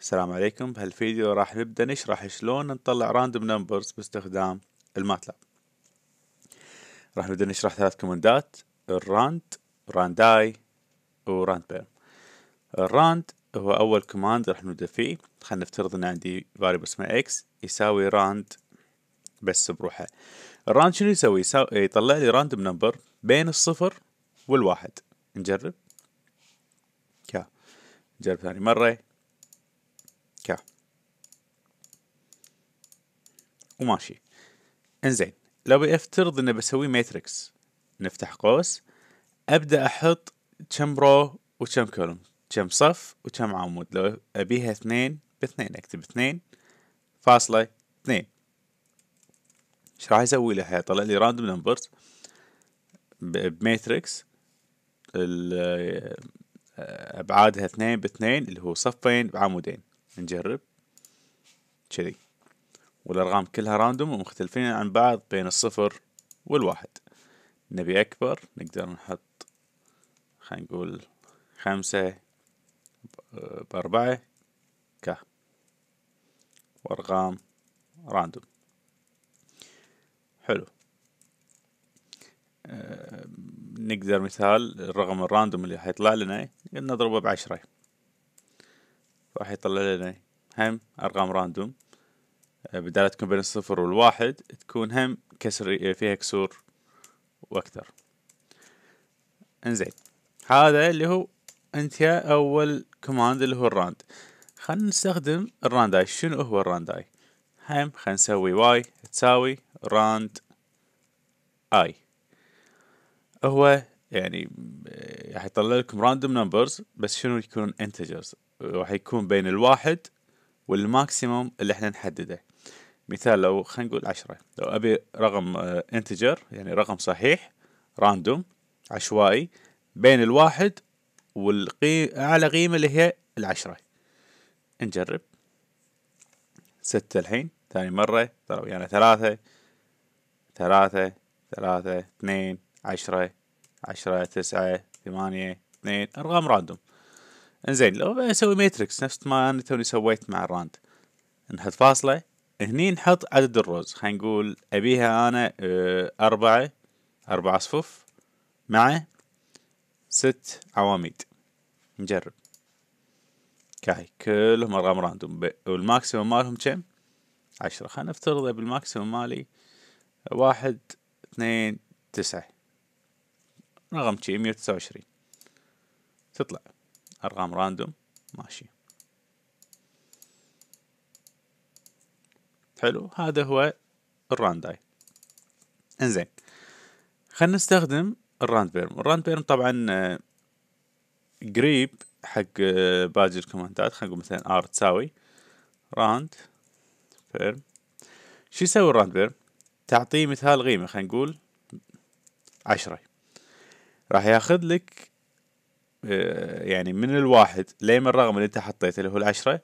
السلام عليكم بهالفيديو راح نبدأ نشرح شلون نطلع راندوم نمبرز باستخدام الماتلاب راح نبدأ نشرح ثلاث كوماندات الراند رانداي وراند بير الراند هو أول كوماند راح نبدأ فيه خلينا نفترض أن عندي فاريبل اسمه x يساوي راند بس بروحه الراند شنو يسوي؟ يساوي يطلع لي راندوم نمبر بين الصفر والواحد نجرب نجرب ثاني مرة وماشي انزين لو افترض اني بسوي ماتريكس نفتح قوس ابدا احط كم رو وكم كولوم كم صف وكم عمود لو ابيها اثنين باثنين اكتب اثنين فاصلة اثنين ايش راح يسوي لها طلع لي راندوم نمبرز بماتريكس ابعادها اثنين باثنين اللي هو صفين بعمودين نجرب كذي والأرقام كلها راندوم ومختلفين عن بعض بين الصفر والواحد نبي أكبر نقدر نحط خلينا نقول خمسة بأربعة ك وأرقام راندوم حلو نقدر مثال الرقم الراندوم اللي حيطلع لنا نضربه بعشرة راح يطلع لنا هم أرقام راندوم بدالة تكون بين الصفر والواحد تكون هم كسر فيها كسور واكثر انزين هذا اللي هو انت اول كوماند اللي هو الراند خلينا نستخدم الرانداي شنو هو الرانداي هم خلينا نسوي واي تساوي راند اي هو يعني آه، راح يطلع لكم راندوم نمبرز بس شنو يكون انتجرز راح يكون بين الواحد والماكسيموم اللي احنا نحدده مثال لو خلينا نقول عشرة لو أبي رقم انتجر آه، يعني رقم صحيح راندوم عشوائي بين الواحد والقيم أعلى قيمة اللي هي العشرة نجرب ستة الحين ثاني مرة ضرب يعني ثلاثة ثلاثة ثلاثة اثنين عشرة عشرة تسعة ثمانية اثنين أرقام راندوم انزين لو بسوي ماتريكس نفس ما أنا توني سويت مع الراند نحط فاصلة هني نحط عدد الروز خلينا نقول أبيها أنا آه، أربعة أربعة صفوف مع ست عواميد نجرب كاي كلهم أرقام راندوم والماكسيموم مالهم كم؟ عشرة خلينا نفترض بالماكسيموم مالي واحد اثنين تسعة رقم شي مية وتسعة وعشرين تطلع أرقام راندوم ماشي حلو هذا هو الراند داي انزين خلينا نستخدم الراند بيرم الراند بيرم طبعا آه، قريب حق آه، باجي الكومنتات خلينا نقول مثلا ار تساوي راند بيرم شو يسوي الراند بيرم تعطيه مثال قيمة خلينا نقول عشرة راح ياخذ لك آه، يعني من الواحد لين الرقم اللي انت حطيته اللي هو العشرة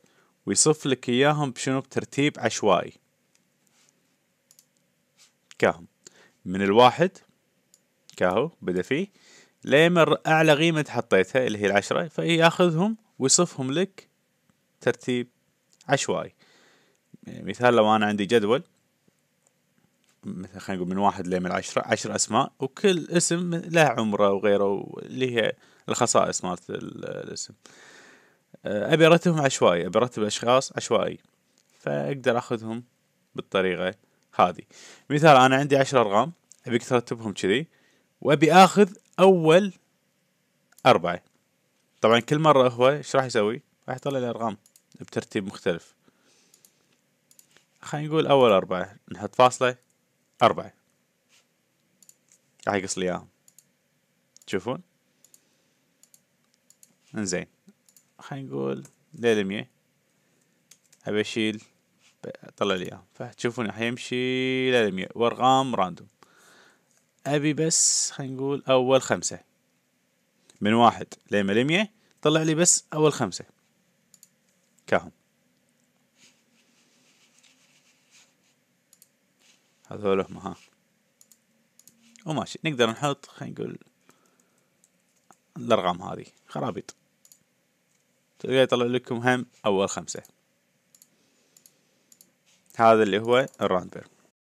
ويصف لك اياهم بشنو بترتيب عشوائي كاهم من الواحد كاهو بدا فيه لما اعلى قيمه انت حطيتها اللي هي العشره فياخذهم ويصفهم لك ترتيب عشوائي مثال لو انا عندي جدول مثلا خلينا نقول من واحد لين عشرة عشر أسماء وكل اسم له عمره وغيره اللي هي الخصائص مالت الاسم آه، أبي أرتبهم عشوائي أبي أرتب الأشخاص عشوائي فأقدر أخذهم بالطريقة هذه مثال انا عندي عشر ارقام ابيك ترتبهم كذي وابي اخذ اول اربعه طبعا كل مره هو ايش راح يسوي؟ راح يطلع الارقام بترتيب مختلف خلينا نقول اول اربعه نحط فاصله اربعه راح يقص لي اياهم تشوفون؟ انزين خلينا نقول ليل المية ابي اشيل طلع لي اياه فتشوفون ل للمية وارقام راندوم ابي بس خلينا نقول اول خمسة من واحد ل 100 طلع لي بس اول خمسة كاهم هذول هم ها وماشي نقدر نحط خلينا نقول الارقام هذه خرابيط تلقى يطلع لكم هم اول خمسة هذا اللي هو الرادبر